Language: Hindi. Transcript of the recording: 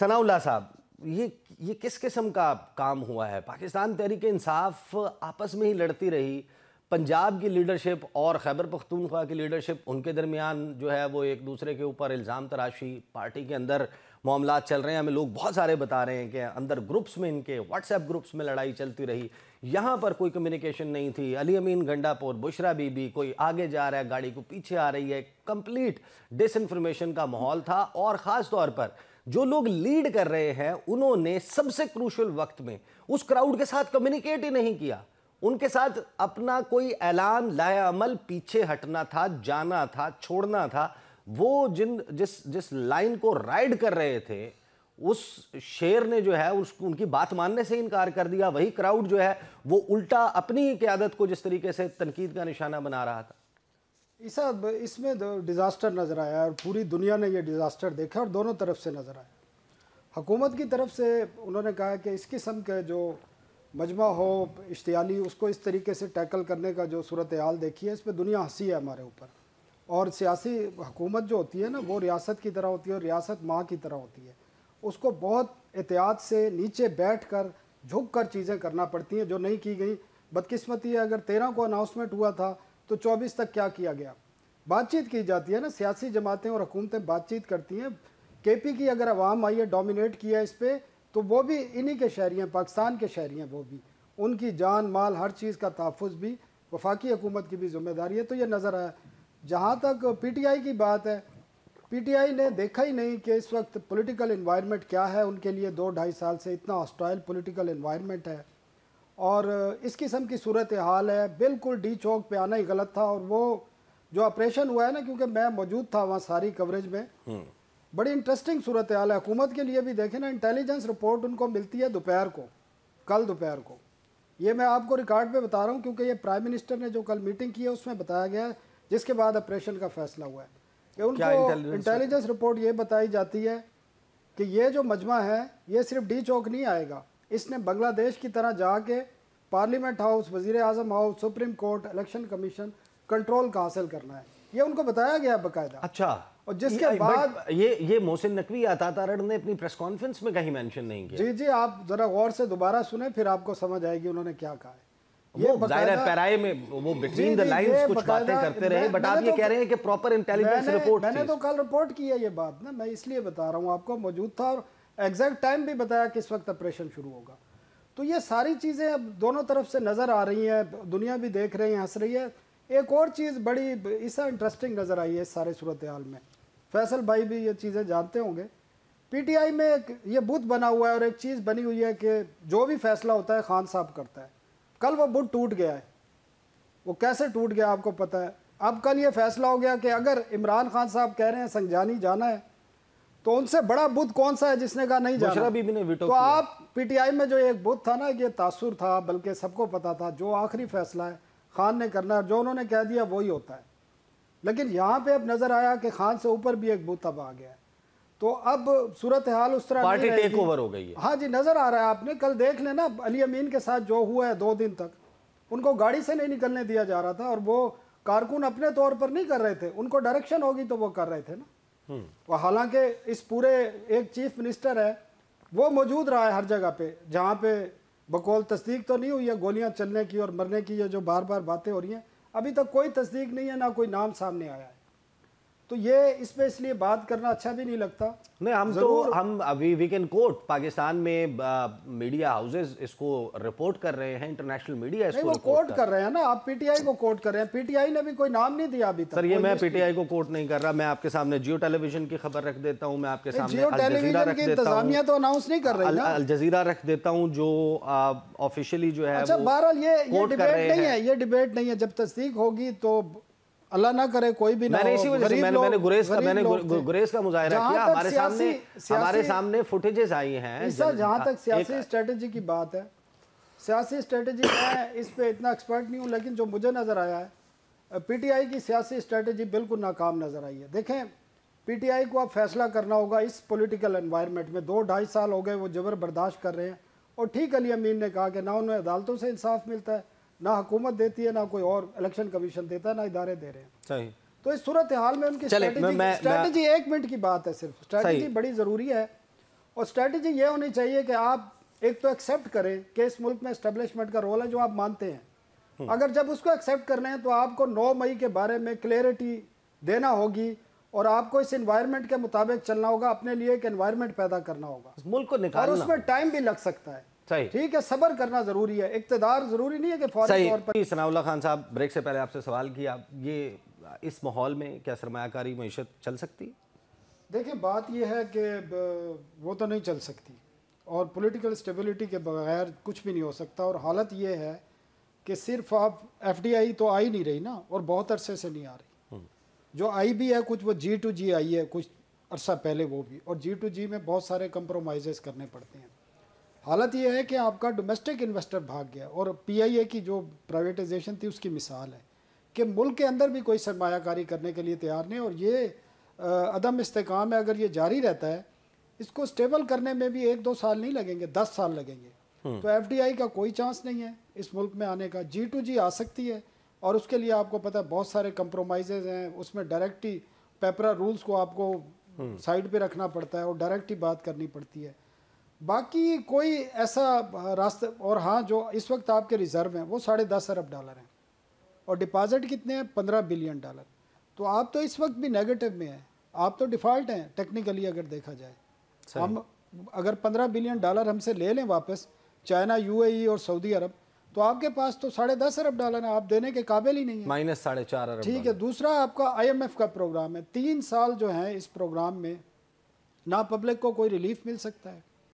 सनाउल्ला साहब ये ये किस किस्म का काम हुआ है पाकिस्तान तहरीक इंसाफ आपस में ही लड़ती रही पंजाब की लीडरशिप और खैबर पख्तूनख्वा की लीडरशिप उनके दरमियान जो है वो एक दूसरे के ऊपर इल्ज़ाम तराशी पार्टी के अंदर मामला चल रहे हैं हमें लोग बहुत सारे बता रहे हैं कि अंदर ग्रुप्स में इनके व्हाट्सएप ग्रुप्स में लड़ाई चलती रही यहाँ पर कोई कम्युनिकेशन नहीं थी अली अमीन गंडापुर बुशरा बीबी कोई आगे जा रहा है गाड़ी को पीछे आ रही है कंप्लीट डिसइंफॉर्मेशन का माहौल था और ख़ास तौर पर जो लोग लीड कर रहे हैं उन्होंने सबसे क्रूशल वक्त में उस क्राउड के साथ कम्युनिकेट ही नहीं किया उनके साथ अपना कोई ऐलान लायामल पीछे हटना था जाना था छोड़ना था वो जिन जिस जिस लाइन को राइड कर रहे थे उस शेर ने जो है उस उनकी बात मानने से इनकार कर दिया वही क्राउड जो है वो उल्टा अपनी क्यादत को जिस तरीके से तनकीद का निशाना बना रहा था इस इसमें डिज़ास्टर तो नज़र आया और पूरी दुनिया ने यह डिज़ास्टर देखा और दोनों तरफ से नज़र आया हुकूमत की तरफ से उन्होंने कहा कि इस किस्म के जो मजमा हो इश्तियाली उसको इस तरीके से टैकल करने का जो सूरत हाल देखी है इस पर दुनिया हंसी है हमारे ऊपर और सियासी हुकूमत जो होती है ना वो रियासत की तरह होती है और रियासत माँ की तरह होती है उसको बहुत एहतियात से नीचे बैठ कर झुक कर चीज़ें करना पड़ती हैं जो नहीं की गई बदकस्मती है अगर तेरह को अनाउंसमेंट हुआ था तो 24 तक क्या किया गया बातचीत की जाती है ना सियासी जमातें और हुकूमतें बातचीत करती हैं केपी की अगर आवाम आई है डोमिनेट किया इस पर तो वो भी इन्हीं के शहरी हैं पाकिस्तान के शहरी हैं वो भी उनकी जान माल हर चीज़ का तहफ़ भी वफाकी हुकूमत की भी जिम्मेदारी है तो ये नज़र आया जहाँ तक पी टी आई की बात है पी टी आई ने देखा ही नहीं कि इस वक्त पोलिटिकल इन्वायरमेंट क्या है उनके लिए दो ढाई साल से इतना हॉस्टाइल पोलिटिकल इन्वायरमेंट है और इस किस्म की सूरत हाल है बिल्कुल डी चौक पे आना ही गलत था और वो जो ऑपरेशन हुआ है ना क्योंकि मैं मौजूद था वहाँ सारी कवरेज में हम्म। बड़ी इंटरेस्टिंग सूरत हाल है हुकूमत के लिए भी देखें ना इंटेलिजेंस रिपोर्ट उनको मिलती है दोपहर को कल दोपहर को ये मैं आपको रिकॉर्ड पे बता रहा हूँ क्योंकि ये प्राइम मिनिस्टर ने जो कल मीटिंग की है उसमें बताया गया है जिसके बाद ऑपरेशन का फैसला हुआ है कि उनको इंटेलिजेंस रिपोर्ट ये बताई जाती है कि ये जो मजमा है ये सिर्फ डी चौक नहीं आएगा इसने बांग्लादेश की तरह जाके पार्लियामेंट हाउस वजीर अजम house supreme court election commission control का हासिल करना है ये उनको बताया गया बकायदा अच्छा और जिसके बाद ये ये मोहसिन नकवी अतातारण ने अपनी प्रेस कॉन्फ्रेंस में कहीं मेंशन नहीं किया जी जी आप जरा गौर से दोबारा सुने फिर आपको समझ आएगी उन्होंने क्या कहा है वो पैराए में वो बिटवीन द लाइंस कुछ बातें करते रहे बट आप ये तो कह रहे हैं कि प्रॉपर इंटेलिजेंस रिपोर्ट मैंने तो कल रिपोर्ट ये बात ना मैं इसलिए बता रहा हूँ आपको मौजूद था और एग्जैक्ट टाइम भी बताया किस वक्त ऑपरेशन शुरू होगा तो ये सारी चीज़ें अब दोनों तरफ से नज़र आ रही हैं दुनिया भी देख रही है हंस रही है एक और चीज़ बड़ी इससे इंटरेस्टिंग नज़र आई है इस सारे सूरत हाल में फैसल भाई भी ये चीज़ें जानते होंगे पीटीआई में एक ये बुद्ध बना हुआ है और एक चीज़ बनी हुई है कि जो भी फैसला होता है खान साहब करता है कल वो बुध टूट गया है वो कैसे टूट गया आपको पता है अब कल ये फैसला हो गया कि अगर इमरान खान साहब कह रहे हैं संजानी जाना है तो उनसे बड़ा बुद्ध कौन सा है जिसने कहा नहीं जाना भी भी तो आप पीटीआई में जो एक बुद्ध था ना ये तासुर था बल्कि सबको पता था जो आखिरी फैसला है खान ने करना है जो उन्होंने कह दिया वही होता है लेकिन यहाँ पे अब नज़र आया कि खान से ऊपर भी एक बुत अब आ गया है तो अब सूरत हाल उस तरह पार्टी टेक ओवर हो गई है हाँ जी नज़र आ रहा है आपने कल देख लेना अली अमीन के साथ जो हुआ है दो दिन तक उनको गाड़ी से नहीं निकलने दिया जा रहा था और वो कारकुन अपने तौर पर नहीं कर रहे थे उनको डायरेक्शन होगी तो वो कर रहे थे ना हम्म। हालांकि इस पूरे एक चीफ मिनिस्टर है वो मौजूद रहा है हर जगह पे जहाँ पे बकौल तस्दीक तो नहीं हुई है गोलियाँ चलने की और मरने की ये जो बार बार बातें हो रही हैं अभी तक कोई तस्दीक नहीं है ना कोई नाम सामने आया है तो ये इसमें इसलिए बात करना अच्छा भी नहीं लगता नहीं हम तो हम अभी वी कैन कोट पाकिस्तान में आ, मीडिया हाउसेस इसको रिपोर्ट कर रहे हैं इंटरनेशनल मीडिया इसको वो कोट कर रहे हैं ना आप पीटीआई को कोट कर रहे हैं पीटीआई ने भी कोई नाम नहीं दिया अभी तक सर ये मैं पीटीआई को कोट नहीं कर रहा मैं आपके सामने जियो टेलीविजन की खबर रख देता हूँ मैं आपके सामने जियो टेलीविजन की इंतजामिया तो अनाउंस नहीं कर रहे अल जजीरा रख देता हूँ जो ऑफिशियली जो है अच्छा बहरहाल ये डिबेट नहीं है ये डिबेट नहीं है जब तस्दीक होगी तो अल्लाह ना करे कोई भी मैंने इसी वजह से मैंने मैंने गुरेज का मैंने गुरेज का मुजाहरा किया हमारे सामने हमारे सामने फुटेजेस आई हैं जहां तक सियासी स्ट्रेटजी की बात है सियासी स्ट्रेटजी मैं इस पर इतना एक्सपर्ट नहीं हूँ लेकिन जो मुझे नज़र आया है पीटीआई की सियासी स्ट्रेटजी बिल्कुल नाकाम नज़र आई है देखें पीटीआई को अब फैसला करना होगा इस पॉलिटिकल एनवायरनमेंट में दो ढाई साल हो गए वो जबर बर्दाश्त कर रहे हैं और ठीक अली अमीन ने कहा कि ना उन्हें अदालतों से इंसाफ मिलता है ना हुकूमत देती है ना कोई और इलेक्शन कमीशन देता है ना इदारे दे रहे हैं सही तो इस सूरत हाल में उनकी स्ट्रैटेजी एक मिनट की बात है सिर्फ स्ट्रैटेजी बड़ी ज़रूरी है और स्ट्रैटेजी ये होनी चाहिए कि आप एक तो एक्सेप्ट करें कि इस मुल्क में इस्टेब्लिशमेंट का रोल है जो आप मानते हैं हम्म। अगर जब उसको एक्सेप्ट कर रहे हैं तो आपको नौ मई के बारे में क्लियरिटी देना होगी और आपको इस इन्वायरमेंट के मुताबिक चलना होगा अपने लिए एक इन्वायरमेंट पैदा करना होगा मुल्क को निकालना और उसमें टाइम भी लग सकता है सही ठीक है सबर करना ज़रूरी है इकतदार ज़रूरी नहीं है कि फौरी तौर पर सनाउल्ला खान साहब ब्रेक से पहले आपसे सवाल किया ये इस माहौल में क्या सरमाकारी मीशत चल सकती देखिए बात यह है कि वो तो नहीं चल सकती और पॉलिटिकल स्टेबिलिटी के बगैर कुछ भी नहीं हो सकता और हालत ये है कि सिर्फ आप एफ डी आई तो आई नहीं रही ना और बहुत अरसे से नहीं आ रही हम्म। जो आई भी है कुछ वो जी टू जी आई है कुछ अरसा पहले वो भी और जी टू जी में बहुत सारे कंप्रोमाइज़ करने पड़ते हैं हालत यह है कि आपका डोमेस्टिक इन्वेस्टर भाग गया और पीआईए की जो प्राइवेटाइजेशन थी उसकी मिसाल है कि मुल्क के अंदर भी कोई सरमाकारी करने के लिए तैयार नहीं और ये अदम इसकाम है अगर ये जारी रहता है इसको स्टेबल करने में भी एक दो साल नहीं लगेंगे दस साल लगेंगे हम्म। तो एफ का कोई चांस नहीं है इस मुल्क में आने का जी टू जी आ सकती है और उसके लिए आपको पता है बहुत सारे कंप्रोमाइजेज हैं उसमें डायरेक्ट ही पेपरा रूल्स को आपको साइड हम्म। पे रखना पड़ता है और डायरेक्ट ही बात करनी पड़ती है बाकी कोई ऐसा रास्ता और हाँ जो इस वक्त आपके रिज़र्व हैं वो साढ़े दस अरब डॉलर हैं और डिपॉजिट कितने हैं पंद्रह बिलियन डॉलर तो आप तो इस वक्त भी नेगेटिव में हैं आप तो डिफ़ॉल्ट हैं टेक्निकली अगर देखा जाए हम अगर पंद्रह बिलियन डॉलर हमसे ले लें वापस चाइना यूएई और सऊदी अरब तो आपके पास तो साढ़े दस अरब डॉलर है आप देने के काबिल ही नहीं है माइनस साढ़े चार अरब ठीक है दूसरा आपका आईएमएफ का प्रोग्राम है तीन साल जो है इस प्रोग्राम में ना पब्लिक को कोई रिलीफ मिल सकता है